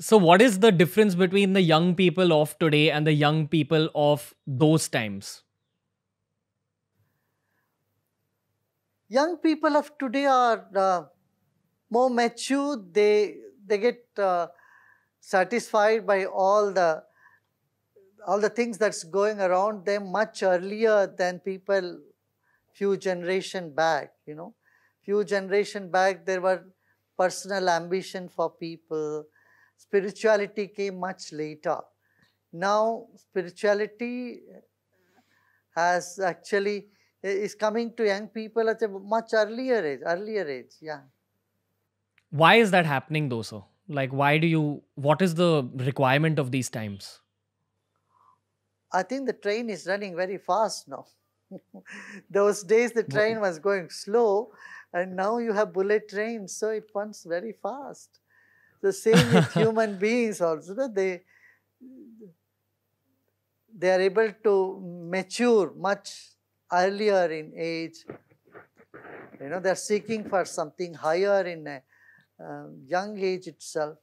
So, what is the difference between the young people of today and the young people of those times? Young people of today are uh, more mature. They they get uh, satisfied by all the all the things that's going around them much earlier than people few generation back. You know, few generation back there were personal ambition for people Spirituality came much later. Now, spirituality has actually is coming to young people at a much earlier age. Earlier age, yeah. Why is that happening, though, sir? Like, why do you? What is the requirement of these times? I think the train is running very fast now. Those days the train was going slow, and now you have bullet trains, so it runs very fast. The same with human beings also. they they are able to mature much earlier in age. You know, they are seeking for something higher in a um, young age itself.